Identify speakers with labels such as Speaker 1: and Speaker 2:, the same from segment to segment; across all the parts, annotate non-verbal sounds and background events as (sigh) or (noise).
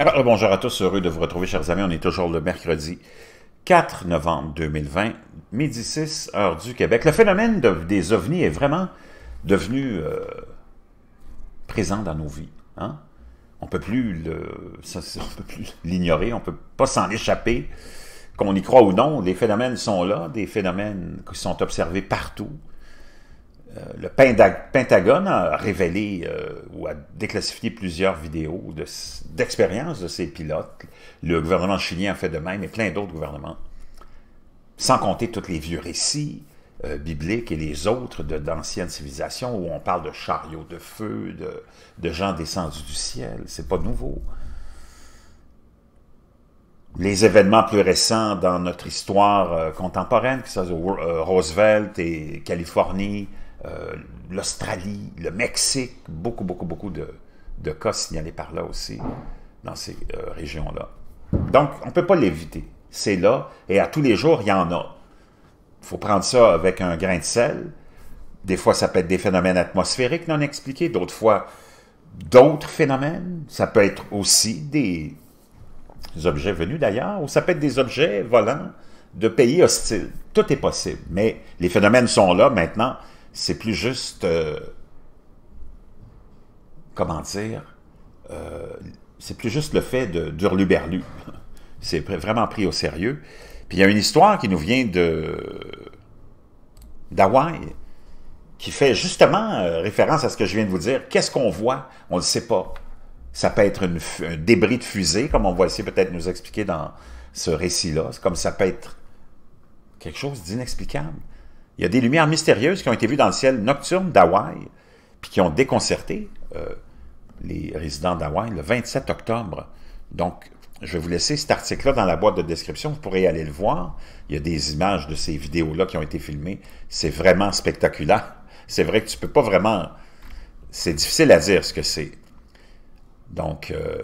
Speaker 1: Alors, ah, bah, bonjour à tous, heureux de vous retrouver, chers amis. On est toujours le mercredi 4 novembre 2020, midi 6, heure du Québec. Le phénomène des ovnis est vraiment devenu euh, présent dans nos vies. Hein? On ne peut plus l'ignorer, on ne peut pas s'en échapper. Qu'on y croit ou non, les phénomènes sont là, des phénomènes qui sont observés partout, euh, le Pentagone a révélé euh, ou a déclassifié plusieurs vidéos d'expériences de, ces pilotes. Le gouvernement chilien a fait de même et plein d'autres gouvernements. Sans compter tous les vieux récits euh, bibliques et les autres d'anciennes civilisations où on parle de chariots de feu, de, gens descendus du ciel. C'est pas nouveau. Les événements plus récents dans notre histoire contemporaine, que ce soit Roosevelt et Californie, euh, l'Australie, le Mexique, beaucoup, beaucoup, beaucoup de, cas signalés par là aussi, dans ces euh, régions-là. Donc, on ne peut pas l'éviter. C'est là, et à tous les jours, il y en a. Il faut prendre ça avec un grain de sel. Des fois, ça peut être des phénomènes atmosphériques non expliqués, d'autres fois, d'autres phénomènes. Ça peut être aussi des objets venus d'ailleurs, ou ça peut être des objets volants de pays hostiles. Tout est possible, mais les phénomènes sont là maintenant c'est plus juste, euh, comment dire, euh, c'est plus juste le fait d'Urluberlu. (laughs) C'est vraiment pris au sérieux. Puis il y a une histoire qui nous vient de d'Hawaï qui fait justement euh, référence à ce que je viens de vous dire. Qu'est-ce qu'on voit? On ne sait pas. Ça peut être un débris de fusée, comme on va essayer peut-être nous expliquer dans ce récit-là, comme ça peut être quelque chose d'inexplicable il y a des lumières mystérieuses qui ont été vues dans le ciel nocturne d'Hawaï, puis qui ont déconcerté euh, les résidents d'Hawaï le 27 octobre. Donc, je vais vous laisser cet article-là dans la boîte de description. Vous pourrez aller le voir. Il y a des images de ces vidéos-là qui ont été filmées. C'est vraiment spectaculaire. (laughs) C'est vrai que tu peux pas vraiment... C'est difficile à dire ce que c'est. Donc, euh,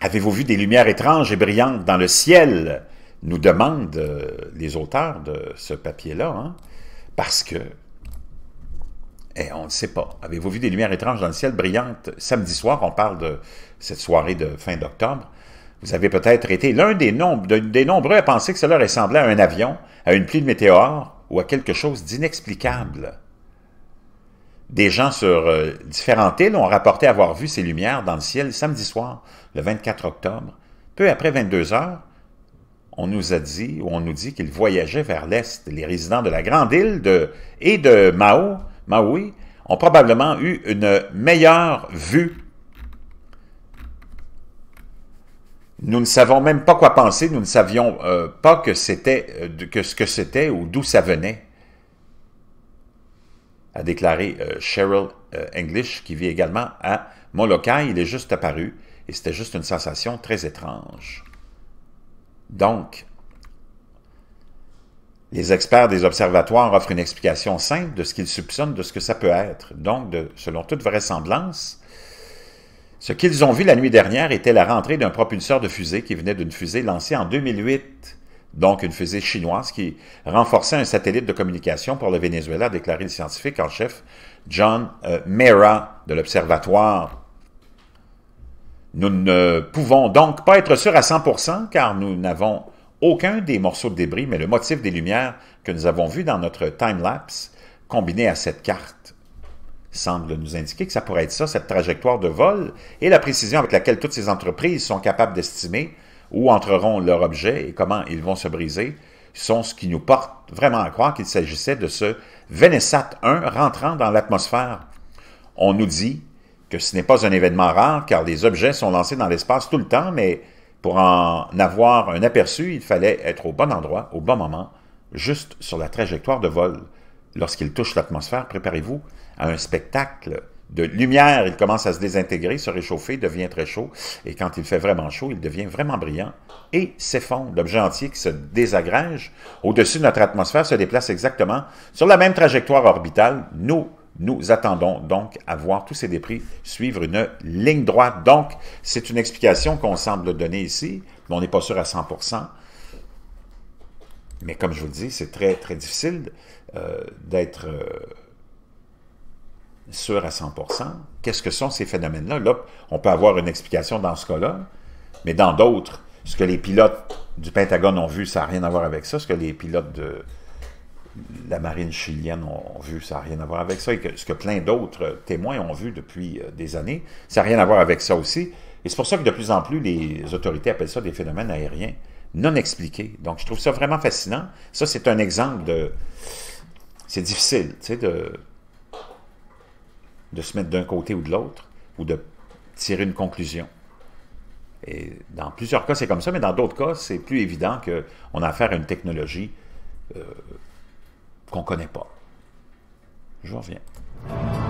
Speaker 1: avez-vous vu des lumières étranges et brillantes dans le ciel nous demandent euh, les auteurs de ce papier-là, hein, parce que, et eh, on ne sait pas. Avez-vous vu des lumières étranges dans le ciel brillantes samedi soir? On parle de cette soirée de fin d'octobre. Vous avez peut-être été l'un des, nombreux à penser que cela ressemblait à un avion, à une pluie de météores ou à quelque chose d'inexplicable. Des gens sur euh, différentes îles ont rapporté avoir vu ces lumières dans le ciel samedi soir, le 24 octobre, peu après 22 heures, on nous a dit, ou on nous dit qu'ils voyageaient vers l'Est. Les résidents de la Grande Île de, et de Maui ont probablement eu une meilleure vue. Nous ne savons même pas quoi penser, nous ne savions euh, pas que c'était, euh, que ce que c'était ou d'où ça venait, a déclaré euh, Cheryl English, qui vit également à Molokai. Il est juste apparu et c'était juste une sensation très étrange. Donc, les experts des observatoires offrent une explication simple de ce qu'ils soupçonnent de ce que ça peut être. Donc, selon toute vraisemblance, ce qu'ils ont vu la nuit dernière était la rentrée d'un propulseur de fusée qui venait d'une fusée lancée en 2008, donc une fusée chinoise qui renforçait un satellite de communication pour le Venezuela, a déclaré le scientifique en chef John euh, Mera de l'Observatoire nous ne pouvons donc pas être sûrs à 100 car nous n'avons aucun des morceaux de débris, mais le motif des lumières que nous avons vu dans notre time-lapse, combiné à cette carte, semble nous indiquer que ça pourrait être ça, cette trajectoire de vol, et la précision avec laquelle toutes ces entreprises sont capables d'estimer où entreront leurs objets et comment ils vont se briser, sont ce qui nous porte vraiment à croire qu'il s'agissait de ce Venesat 1 rentrant dans l'atmosphère. On nous dit ce n'est pas un événement rare car les objets sont lancés dans l'espace tout le temps, mais pour en avoir un aperçu, il fallait être au bon endroit, au bon moment, juste sur la trajectoire de vol. Lorsqu'il touche l'atmosphère, préparez-vous à un spectacle de lumière. Il commence à se désintégrer, se réchauffer, devient très chaud. Et quand il fait vraiment chaud, il devient vraiment brillant et s'effondre. L'objet entier qui se désagrège au-dessus de notre atmosphère se déplace exactement sur la même trajectoire orbitale. Nous nous attendons donc à voir tous ces dépris suivre une ligne droite. Donc, c'est une explication qu'on semble donner ici, mais on n'est pas sûr à 100 Mais comme je vous le dis, c'est très, très difficile euh, d'être euh, sûr à 100 Qu'est-ce que sont ces phénomènes-là? Là, on peut avoir une explication dans ce cas-là, mais dans d'autres, ce que les pilotes du Pentagone ont vu, ça n'a rien à voir avec ça. Ce que les pilotes de, la marine chilienne ont vu, ça n'a rien à voir avec ça, et ce que plein d'autres témoins ont vu depuis euh, des années, ça n'a rien à voir avec ça aussi. Et c'est pour ça que de plus en plus, les autorités appellent ça des phénomènes aériens non expliqués. Donc, je trouve ça vraiment fascinant. Ça, c'est un exemple de... C'est difficile, tu sais, de, de se mettre d'un côté ou de l'autre, ou de tirer une conclusion. Et dans plusieurs cas, c'est comme ça, mais dans d'autres cas, c'est plus évident qu'on a affaire à une technologie euh, qu'on ne connaît pas. Je reviens.